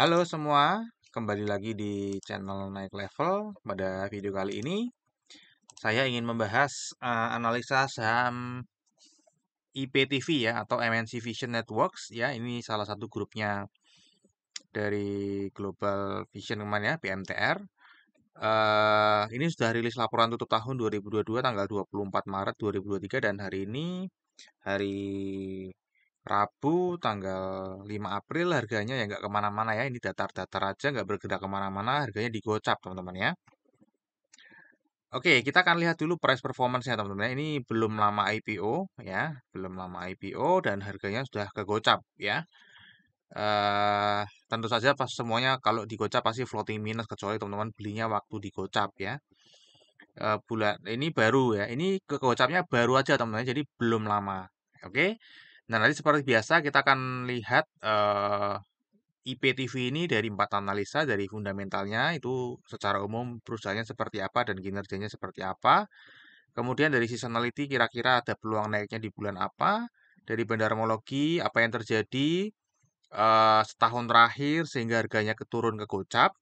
Halo semua, kembali lagi di channel Naik Level. Pada video kali ini, saya ingin membahas uh, analisa saham IPTV ya atau MNC Vision Networks ya. Ini salah satu grupnya dari Global Vision kemarin ya, PMTR. Uh, eh, ini sudah rilis laporan tutup tahun 2022 tanggal 24 Maret 2023 dan hari ini hari Rabu tanggal 5 April harganya ya nggak kemana-mana ya. Ini datar-datar aja nggak bergerak kemana-mana. Harganya digocap teman-teman ya. Oke, kita akan lihat dulu price performance-nya teman-teman. Ya. Ini belum lama IPO ya, belum lama IPO dan harganya sudah kegocap ya. Uh, tentu saja pas semuanya kalau digocap pasti floating minus kecuali teman-teman belinya waktu digocap ya. Uh, bulan ini baru ya. Ini kegocapnya baru aja teman-teman, ya, jadi belum lama. Oke. Nah, nanti seperti biasa kita akan lihat uh, IPTV ini dari empat analisa dari fundamentalnya itu secara umum perusahaannya seperti apa dan kinerjanya seperti apa. Kemudian dari seasonality kira-kira ada peluang naiknya di bulan apa. Dari bandarmologi apa yang terjadi uh, setahun terakhir sehingga harganya keturun ke gocap.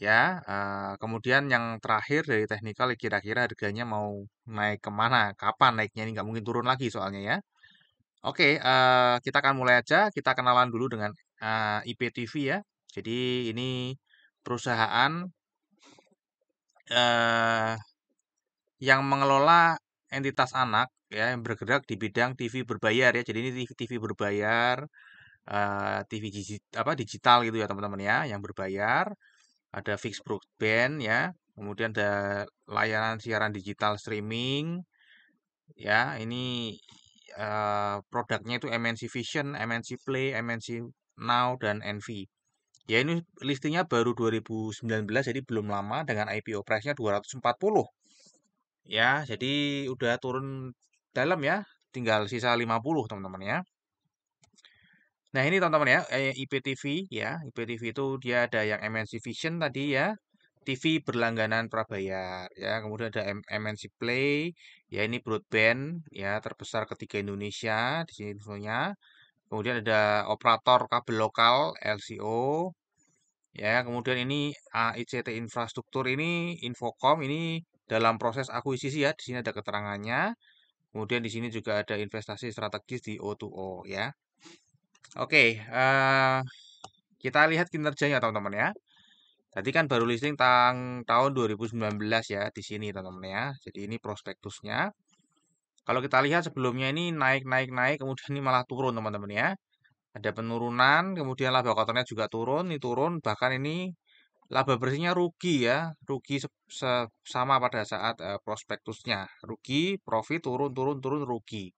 Ya, uh, kemudian yang terakhir dari teknikal kira-kira harganya mau naik kemana, kapan naiknya ini nggak mungkin turun lagi soalnya ya. Oke, uh, kita akan mulai aja. Kita kenalan dulu dengan, uh, eh, IPTV ya. Jadi ini perusahaan uh, yang mengelola entitas anak ya, yang bergerak di bidang TV berbayar ya. Jadi ini TV-TV berbayar, uh, TV apa, digital gitu ya teman-teman ya, yang berbayar, ada fixed broadband ya, kemudian ada layanan siaran digital streaming, ya ini uh, produknya itu MNC Vision, MNC Play, MNC Now dan NV. Ya ini listingnya baru 2019 jadi belum lama dengan IPO price-nya 240. Ya, jadi udah turun dalam ya, tinggal sisa 50 teman-teman ya. Nah ini teman-teman ya, eh, IPTV ya, IPTV itu dia ada yang MNC Vision tadi ya, TV berlangganan prabayar ya kemudian ada MNC Play ya ini broadband ya terbesar ketiga Indonesia di sini infonya kemudian ada operator kabel lokal LCO ya kemudian ini AICT infrastruktur ini Infocom ini dalam proses akuisisi ya di sini ada keterangannya kemudian di sini juga ada investasi strategis di O2O ya oke uh, kita lihat kinerjanya teman-teman ya jadi kan baru listing tang tahun 2019 ya di sini teman-teman ya. Jadi ini prospektusnya. Kalau kita lihat sebelumnya ini naik naik naik kemudian ini malah turun teman-teman ya. Ada penurunan, kemudian laba kotornya juga turun, ini turun bahkan ini laba bersihnya rugi ya, rugi sama pada saat uh, prospektusnya. Rugi, profit turun turun turun rugi.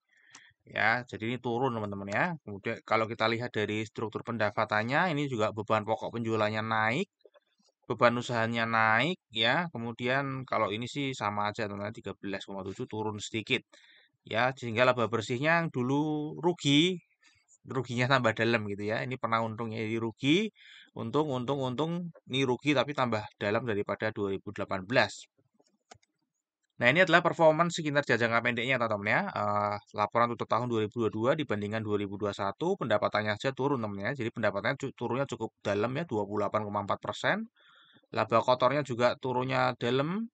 Ya, jadi ini turun teman-teman ya. Kemudian kalau kita lihat dari struktur pendapatannya ini juga beban pokok penjualannya naik beban usahanya naik ya. Kemudian kalau ini sih sama aja teman-teman 13,7 turun sedikit. Ya, sehingga laba bersihnya yang dulu rugi ruginya tambah dalam gitu ya. Ini pernah untungnya jadi rugi, untung untung untung ini rugi tapi tambah dalam daripada 2018. Nah, ini adalah performance sekitar jangka pendeknya teman-teman ya. Uh, laporan tutup tahun 2022 dibandingkan 2021 pendapatannya saja turun teman-teman ya. Jadi pendapatannya turunnya cukup dalam ya 28,4 persen laba kotornya juga turunnya dalam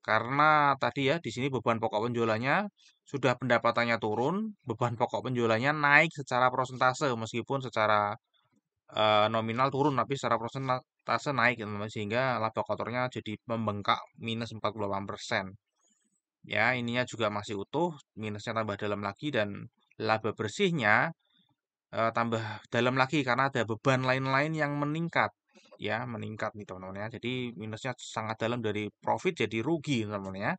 karena tadi ya di sini beban pokok penjualannya sudah pendapatannya turun, beban pokok penjualannya naik secara prosentase meskipun secara e, nominal turun tapi secara prosentase naik gitu, sehingga laba kotornya jadi membengkak minus 48%. Ya, ininya juga masih utuh, minusnya tambah dalam lagi dan laba bersihnya e, tambah dalam lagi karena ada beban lain-lain yang meningkat ya meningkat nih teman-teman ya. Jadi minusnya sangat dalam dari profit jadi rugi teman-teman ya.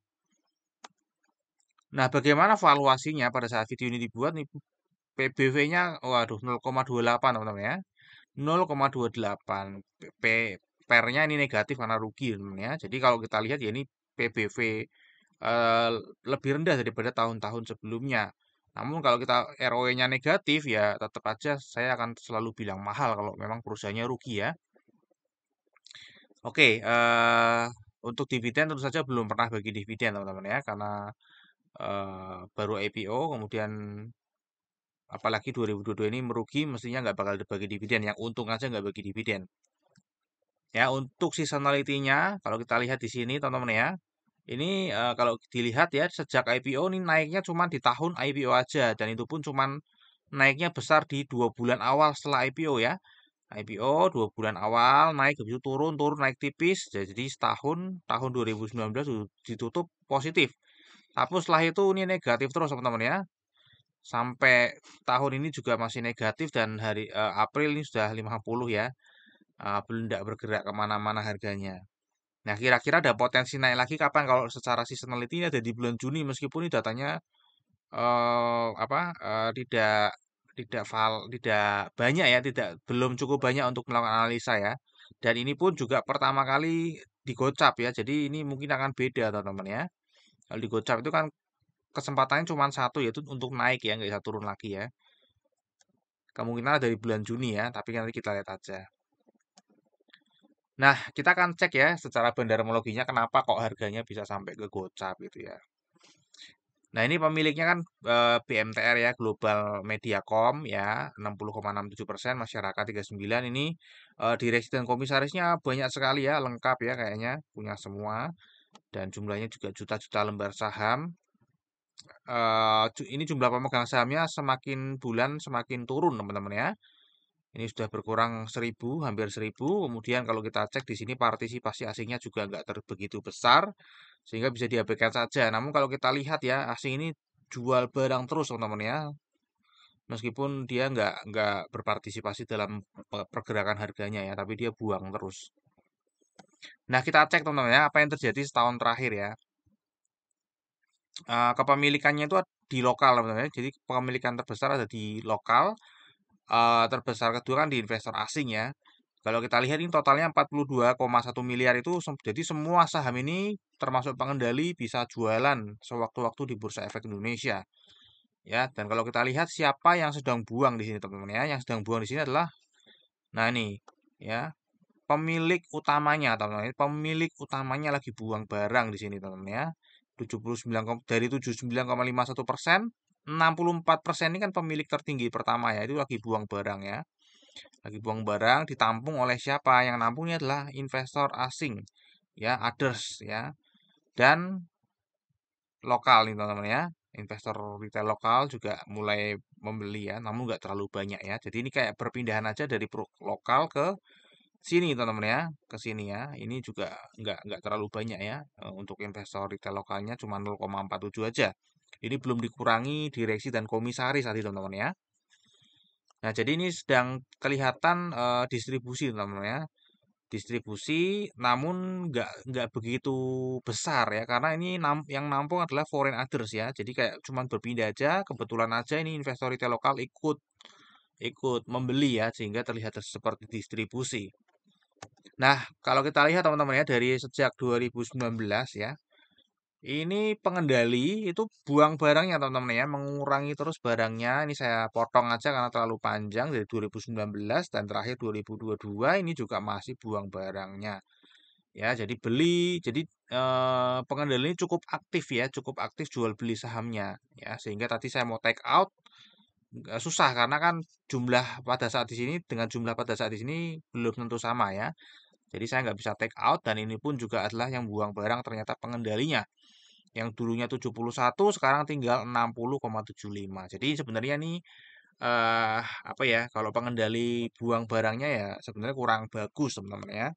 Nah, bagaimana valuasinya pada saat video ini dibuat nih PBV-nya waduh 0,28 teman-teman ya. 0,28 P pernya ini negatif karena rugi teman-teman ya. Jadi kalau kita lihat ya ini PBV eh, lebih rendah daripada tahun-tahun sebelumnya. Namun kalau kita ROE-nya negatif ya tetap aja saya akan selalu bilang mahal kalau memang perusahaannya rugi ya. Oke, uh, untuk dividen tentu saja belum pernah bagi dividen teman-teman ya, karena, uh, baru IPO kemudian apalagi 2022 ini merugi mestinya nggak bakal dibagi dividen, yang untung aja nggak bagi dividen. Ya, untuk seasonality-nya kalau kita lihat di sini teman-teman ya, ini, uh, kalau dilihat ya sejak IPO ini naiknya cuma di tahun IPO aja dan itu pun cuma naiknya besar di dua bulan awal setelah IPO ya. IPO dua bulan awal naik habis turun turun naik tipis ya jadi setahun tahun 2019 ditutup positif tapi setelah itu ini negatif terus teman-teman ya sampai tahun ini juga masih negatif dan hari uh, April ini sudah 50 ya uh, belum tidak bergerak kemana-mana harganya nah kira-kira ada potensi naik lagi kapan kalau secara seasonality ada di bulan Juni meskipun ini datanya uh, apa uh, tidak tidak val, tidak banyak ya, tidak belum cukup banyak untuk melakukan analisa ya. Dan ini pun juga pertama kali digocap ya. Jadi ini mungkin akan beda teman-teman ya. Kalau digocap itu kan kesempatannya cuma satu yaitu untuk naik ya, nggak bisa turun lagi ya. Kemungkinan dari bulan Juni ya, tapi nanti kita lihat aja. Nah, kita akan cek ya secara bandarmologinya kenapa kok harganya bisa sampai ke gocap gitu ya. Nah, ini pemiliknya kan PMTR BMTR ya, Global Mediacom ya, 60,67%, masyarakat 39. Ini, direksi dan komisarisnya banyak sekali ya, lengkap ya kayaknya, punya semua. Dan jumlahnya juga juta-juta lembar saham. ini jumlah pemegang sahamnya semakin bulan semakin turun teman-teman ya. Ini sudah berkurang seribu hampir seribu Kemudian kalau kita cek di sini partisipasi asingnya juga nggak terbegitu besar sehingga bisa diabaikan saja. Namun kalau kita lihat ya asing ini jual barang terus teman-teman ya meskipun dia nggak nggak berpartisipasi dalam pergerakan harganya ya tapi dia buang terus nah kita cek teman-teman ya apa yang terjadi setahun terakhir ya eh, kepemilikannya itu di lokal teman-teman ya. jadi kepemilikan terbesar ada di lokal eh, terbesar kedua kan di investor asing ya kalau kita lihat ini totalnya 42,1 miliar itu jadi semua saham ini termasuk pengendali bisa jualan sewaktu-waktu di Bursa Efek Indonesia. Ya, dan kalau kita lihat siapa yang sedang buang di sini teman-teman ya, yang sedang buang di sini adalah nah ini ya. Pemilik utamanya teman-teman, ya. pemilik utamanya lagi buang barang di sini teman-teman ya. 79 dari 79,51 persen 64 persen ini kan pemilik tertinggi pertama ya itu lagi buang barang ya lagi buang barang ditampung oleh siapa yang nampungnya adalah investor asing ya others ya dan lokal nih teman-teman ya investor retail lokal juga mulai membeli ya namun nggak terlalu banyak ya jadi ini kayak perpindahan aja dari lokal ke sini teman-teman ya ke sini ya ini juga nggak nggak terlalu banyak ya eh, untuk investor retail lokalnya cuma 0,47 aja ini belum dikurangi direksi dan komisaris tadi teman-teman ya Nah, jadi ini sedang kelihatan, e, distribusi teman-teman ya. Distribusi, namun nggak nggak begitu besar ya, karena ini yang nampung adalah foreign others ya. Jadi kayak cuman berpindah aja, kebetulan aja ini investor retail lokal ikut ikut membeli ya, sehingga terlihat seperti distribusi. Nah, kalau kita lihat teman-teman ya, dari sejak 2019 ya ini pengendali itu buang barangnya teman-teman ya, mengurangi terus barangnya. Ini saya potong aja karena terlalu panjang dari 2019 dan terakhir 2022 ini juga masih buang barangnya. Ya, jadi beli, jadi eh, pengendali ini cukup aktif ya, cukup aktif jual beli sahamnya ya sehingga tadi saya mau take out susah karena kan jumlah pada saat di sini dengan jumlah pada saat di sini belum tentu sama ya. Jadi saya nggak bisa take out dan ini pun juga adalah yang buang barang ternyata pengendalinya yang dulunya 71 sekarang tinggal 60,75. Jadi sebenarnya nih eh apa ya kalau pengendali buang barangnya ya sebenarnya kurang bagus teman-teman ya.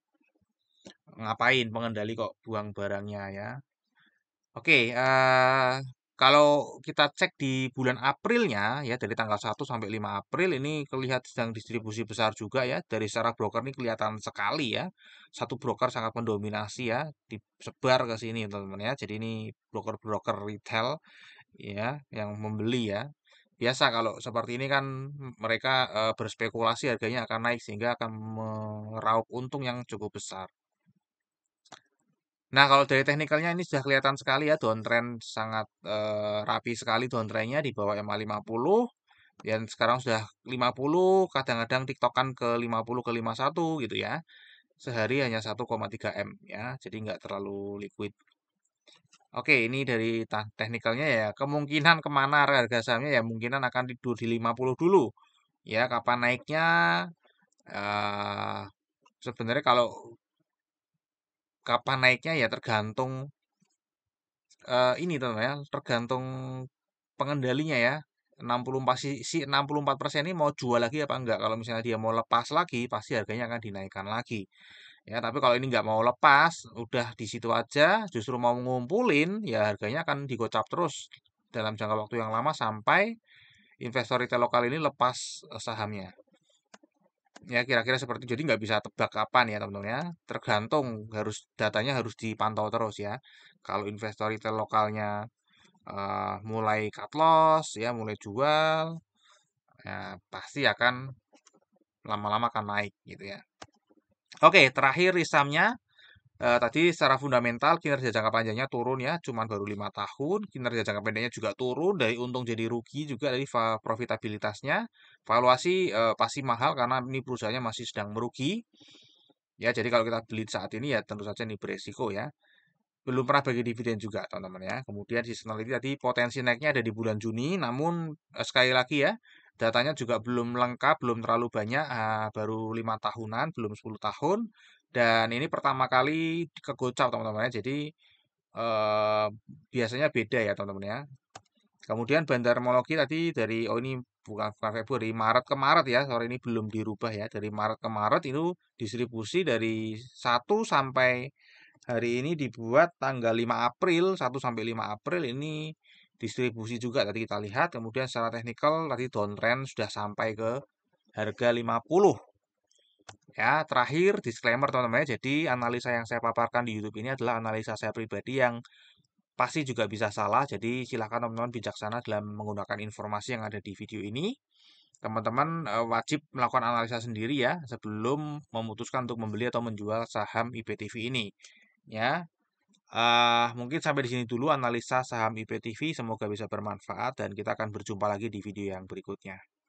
Ngapain pengendali kok buang barangnya ya? Oke, eh kalau kita cek di bulan Aprilnya ya dari tanggal 1 sampai 5 April ini kelihatan sedang distribusi besar juga ya dari secara broker ini kelihatan sekali ya. Satu broker sangat mendominasi ya disebar ke sini teman-teman ya. Jadi ini broker-broker retail ya yang membeli ya. Biasa kalau seperti ini kan mereka berspekulasi harganya akan naik sehingga akan meraup untung yang cukup besar. Nah, kalau dari teknikalnya ini sudah kelihatan sekali ya downtrend sangat e, rapi sekali downtrendnya di bawah ma 50 dan sekarang sudah 50, kadang-kadang tiktokan ke 50 ke 51 gitu ya. Sehari hanya 1,3 M ya, jadi nggak terlalu liquid. Oke, ini dari teknikalnya ya. Kemungkinan kemana harga sahamnya ya mungkinan akan tidur di 50 dulu. Ya, kapan naiknya? Uh, sebenarnya kalau kapan naiknya ya tergantung uh, ini teman ya, tergantung pengendalinya ya. 64 si, si 64% ini mau jual lagi apa enggak. Kalau misalnya dia mau lepas lagi, pasti harganya akan dinaikkan lagi. Ya, tapi kalau ini nggak mau lepas, udah di situ aja, justru mau ngumpulin, ya harganya akan digocap terus dalam jangka waktu yang lama sampai investor retail lokal ini lepas sahamnya ya kira-kira seperti jadi nggak bisa tebak kapan ya teman-teman ya tergantung harus datanya harus dipantau terus ya kalau investor retail lokalnya uh, mulai cut loss ya mulai jual ya pasti akan lama-lama akan naik gitu ya oke terakhir risamnya Eh, tadi secara fundamental kinerja jangka panjangnya turun ya, cuman baru lima tahun. Kinerja jangka pendeknya juga turun dari untung jadi rugi juga dari profitabilitasnya. Valuasi eh, pasti mahal karena ini perusahaannya masih sedang merugi. Ya, jadi kalau kita beli saat ini ya tentu saja ini beresiko ya. Belum pernah bagi dividen juga teman-teman ya. Kemudian di seasonality tadi potensi naiknya ada di bulan Juni, namun eh, sekali lagi ya datanya juga belum lengkap, belum terlalu banyak, ah, baru lima tahunan, belum 10 tahun. Dan ini pertama kali ke teman-teman ya. Jadi eh, biasanya beda ya teman-teman ya. Kemudian bandar homologi tadi dari oh ini bukan, bukan Februari, Maret ke Maret ya. Sore ini belum dirubah ya. Dari Maret ke Maret itu distribusi dari 1 sampai hari ini dibuat tanggal 5 April, 1 sampai 5 April ini distribusi juga tadi kita lihat. Kemudian secara teknikal tadi downtrend sudah sampai ke harga 50 Ya, terakhir disclaimer teman-teman ya. Jadi analisa yang saya paparkan di YouTube ini adalah analisa saya pribadi yang pasti juga bisa salah. Jadi silahkan teman-teman bijaksana dalam menggunakan informasi yang ada di video ini. Teman-teman eh, wajib melakukan analisa sendiri ya sebelum memutuskan untuk membeli atau menjual saham IPTV ini. Ya, uh, mungkin sampai di sini dulu analisa saham IPTV. Semoga bisa bermanfaat dan kita akan berjumpa lagi di video yang berikutnya.